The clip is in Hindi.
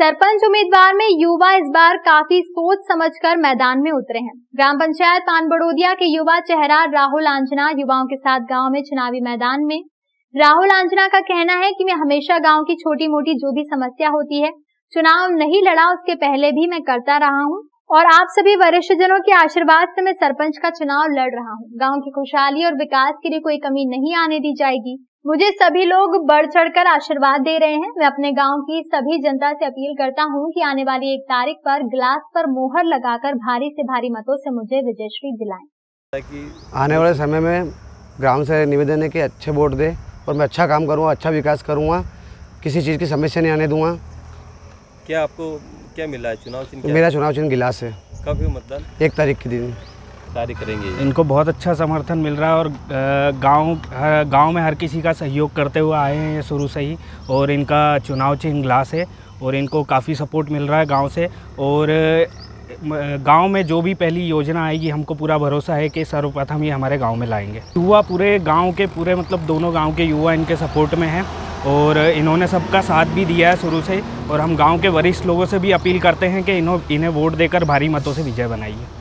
सरपंच उम्मीदवार में युवा इस बार काफी सोच समझकर मैदान में उतरे हैं ग्राम पंचायत पानबड़ोदिया के युवा चेहरा राहुल आंजना युवाओं के साथ गांव में चुनावी मैदान में राहुल आंजना का कहना है कि मैं हमेशा गांव की छोटी मोटी जो भी समस्या होती है चुनाव नहीं लड़ा उसके पहले भी मैं करता रहा हूँ और आप सभी वरिष्ठ जनों के आशीर्वाद से मैं सरपंच का चुनाव लड़ रहा हूँ गाँव की खुशहाली और विकास के लिए कोई कमी नहीं आने दी जाएगी मुझे सभी लोग बढ़ चढ़कर आशीर्वाद दे रहे हैं मैं अपने गांव की सभी जनता से अपील करता हूं कि आने वाली एक तारीख पर ग्लास पर मोहर लगाकर भारी से भारी मतों से मुझे विजयश्री दिलाएं। आने वाले समय में ग्राम से निवेदन है कि अच्छे वोट दे और मैं अच्छा काम करूँगा अच्छा विकास करूँगा किसी चीज़ की समस्या नहीं आने दूंगा क्या आपको क्या मिला है चुनाव चिन्ह मेरा चुनाव चिन्ह गिलास है कब मतदान एक तारीख के दिन कार्य करेंगे इनको बहुत अच्छा समर्थन मिल रहा है और गांव गांव में हर किसी का सहयोग करते हुए आए हैं ये शुरू से ही और इनका चुनाव चिन्ह ग्लास है और इनको काफ़ी सपोर्ट मिल रहा है गांव से और गांव में जो भी पहली योजना आएगी हमको पूरा भरोसा है कि सर्वप्रथम ये हमारे गाँव में लाएंगे युवा पूरे गाँव के पूरे मतलब दोनों गाँव के युवा इनके सपोर्ट में हैं और इन्होंने सबका साथ भी दिया है शुरू से और हम गांव के वरिष्ठ लोगों से भी अपील करते हैं कि इन्हों इन्हें वोट देकर भारी मतों से विजय बनाइए